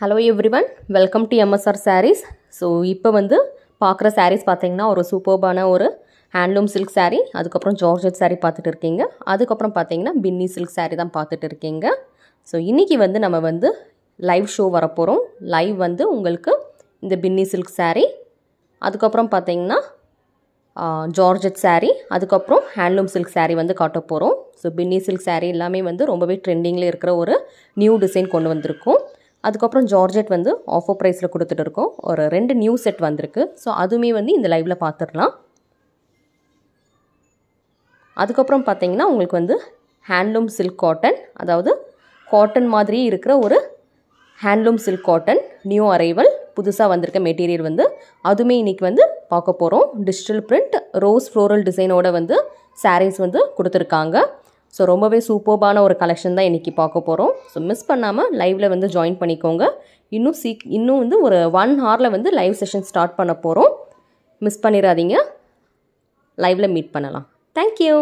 hello everyone welcome to MSR saris so இப்போ வந்து பார்க்குற சாரீஸ் பார்த்தீங்கன்னா ஒரு சூப்பர்பான ஒரு ஹேண்ட்லூம் சில்க் சாரீ அதுக்கப்புறம் ஜார்ஜெட் சாரீ பார்த்துட்டு இருக்கீங்க அதுக்கப்புறம் பார்த்தீங்கன்னா பின்னி சில்க் சாரீ தான் பார்த்துட்டு இருக்கீங்க ஸோ இன்றைக்கி வந்து நம்ம வந்து லைவ் ஷோ வரப்போகிறோம் லைவ் வந்து உங்களுக்கு இந்த பின்னி சில்க் சாரீ அதுக்கப்புறம் பார்த்தீங்கன்னா ஜார்ஜெட் சாரீ அதுக்கப்புறம் ஹேண்ட்லூம் சில்க் சாரீ வந்து காட்ட போகிறோம் ஸோ பின்னி சில்க் சாரீ எல்லாமே வந்து ரொம்பவே ட்ரெண்டிங்கில் இருக்கிற ஒரு நியூ டிசைன் கொண்டு வந்திருக்கும் அதுக்கப்புறம் ஜார்ஜெட் வந்து ஆஃபர் ப்ரைஸில் கொடுத்துட்டு இருக்கோம் ஒரு ரெண்டு நியூ செட் வந்திருக்கு ஸோ அதுவுமே வந்து இந்த லைவில் பார்த்துடலாம் அதுக்கப்புறம் பார்த்தீங்கன்னா உங்களுக்கு வந்து ஹேண்ட்லூம் சில்க் காட்டன் அதாவது காட்டன் மாதிரியே இருக்கிற ஒரு handloom silk cotton new arrival புதுசாக வந்திருக்க மெட்டீரியல் வந்து அதுவுமே இன்றைக்கி வந்து பார்க்க போகிறோம் டிஜிட்டல் பிரிண்ட் ரோஸ் ஃப்ளோரல் டிசைனோட வந்து சாரீஸ் வந்து கொடுத்துருக்காங்க ஸோ ரொம்பவே சூப்பர்பான ஒரு கலெக்ஷன் தான் இன்றைக்கி பார்க்க போகிறோம் ஸோ மிஸ் பண்ணாமல் லைவில் வந்து ஜாயின் பண்ணிக்கோங்க இன்னும் சீக் இன்னும் வந்து ஒரு ஒன் ஹாரில் வந்து லைவ் செஷன் ஸ்டார்ட் பண்ண போகிறோம் மிஸ் பண்ணிடாதீங்க லைவில் மீட் பண்ணலாம் தேங்க்யூ